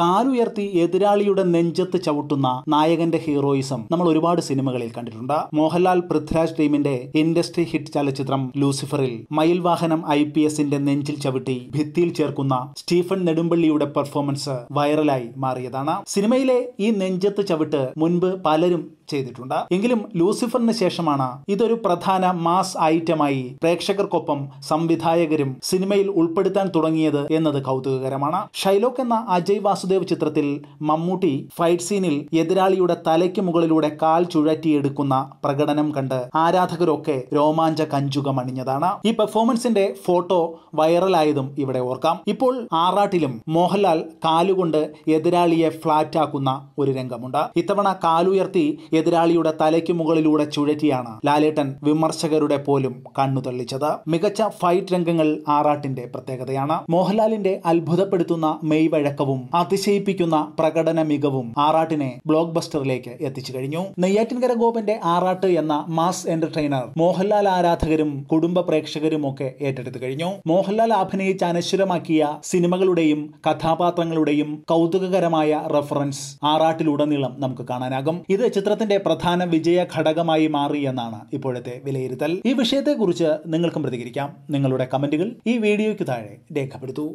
കാലുയർത്തി എതിരാളിയുടെ നെഞ്ചത്ത് ചവിട്ടുന്ന നായകന്റെ ഹീറോയിസം നമ്മൾ ഒരുപാട് സിനിമകളിൽ കണ്ടിട്ടുണ്ട് മോഹൻലാൽ പൃഥ്വിരാജ് ടീമിന്റെ ഇൻഡസ്ട്രി ഹിറ്റ് ചലച്ചിത്രം ലൂസിഫറിൽ മയിൽവാഹനം ഐ പി എസിന്റെ നെഞ്ചിൽ ചവിട്ടി ഭിത്തിയിൽ ചേർക്കുന്ന സ്റ്റീഫൻ നെടുമ്പള്ളിയുടെ പെർഫോമൻസ് വൈറലായി മാറിയതാണ് സിനിമയിലെ ഈ നെഞ്ചത്ത് ചവിട്ട് മുൻപ് പലരും ചെയ്തിട്ടുണ്ട് എങ്കിലും ലൂസിഫറിന് ശേഷമാണ് ഇതൊരു പ്രധാന മാസ് ഐറ്റമായി പ്രേക്ഷകർക്കൊപ്പം സംവിധായകരും സിനിമയിൽ ഉൾപ്പെടുത്താൻ തുടങ്ങിയത് എന്നത് കൗതുകകരമാണ് ഷൈലോക്ക് എന്ന അജയ് വാസുദേവ് ചിത്രത്തിൽ മമ്മൂട്ടി ഫൈറ്റ് സീനിൽ എതിരാളിയുടെ തലയ്ക്ക് മുകളിലൂടെ കാൽ ചുഴറ്റിയെടുക്കുന്ന പ്രകടനം കണ്ട് ആരാധകരൊക്കെ രോമാഞ്ച കഞ്ചുകമണിഞ്ഞതാണ് ഈ പെർഫോമൻസിന്റെ ഫോട്ടോ വൈറലായതും ഇവിടെ ഓർക്കാം ഇപ്പോൾ ആറാട്ടിലും മോഹൻലാൽ കാലുകൊണ്ട് എതിരാളിയെ ഫ്ലാറ്റാക്കുന്ന ഒരു രംഗമുണ്ട് ഇത്തവണ കാലുയർത്തി എതിരാളിയുടെ തലയ്ക്ക് മുകളിലൂടെ ചുഴറ്റിയാണ് ലാലേട്ടൻ വിമർശകരുടെ പോലും കണ്ണു തള്ളിച്ചത് മികച്ച ഫൈറ്റ് രംഗങ്ങൾ ആറാട്ടിന്റെ പ്രത്യേകതയാണ് മോഹൻലാലിന്റെ അത്ഭുതപ്പെടുത്തുന്ന മെയ് വഴക്കവും അതിശയിപ്പിക്കുന്ന പ്രകടന മികവും ആറാട്ടിനെ ബ്ലോക്ക് ബസ്റ്ററിലേക്ക് എത്തിച്ചു കഴിഞ്ഞു നെയ്യാറ്റിൻകര ഗോപന്റെ ആറാട്ട് എന്ന മാസ് എന്റർടൈനർ മോഹൻലാൽ ആരാധകരും കുടുംബ പ്രേക്ഷകരും ഒക്കെ ഏറ്റെടുത്തു കഴിഞ്ഞു മോഹൻലാൽ അഭിനയിച്ച് അനശ്വരമാക്കിയ സിനിമകളുടെയും കഥാപാത്രങ്ങളുടെയും കൗതുകകരമായ റെഫറൻസ് ആറാട്ടിലുടനീളം നമുക്ക് കാണാനാകും ഇത് ചിത്രത്തിന്റെ കമ്മീഷന്റെ പ്രധാന വിജയ ഘടകമായി മാറി എന്നാണ് ഇപ്പോഴത്തെ വിലയിരുത്തൽ ഈ വിഷയത്തെക്കുറിച്ച് നിങ്ങൾക്കും പ്രതികരിക്കാം നിങ്ങളുടെ കമന്റുകൾ ഈ വീഡിയോയ്ക്ക് താഴെ രേഖപ്പെടുത്തൂ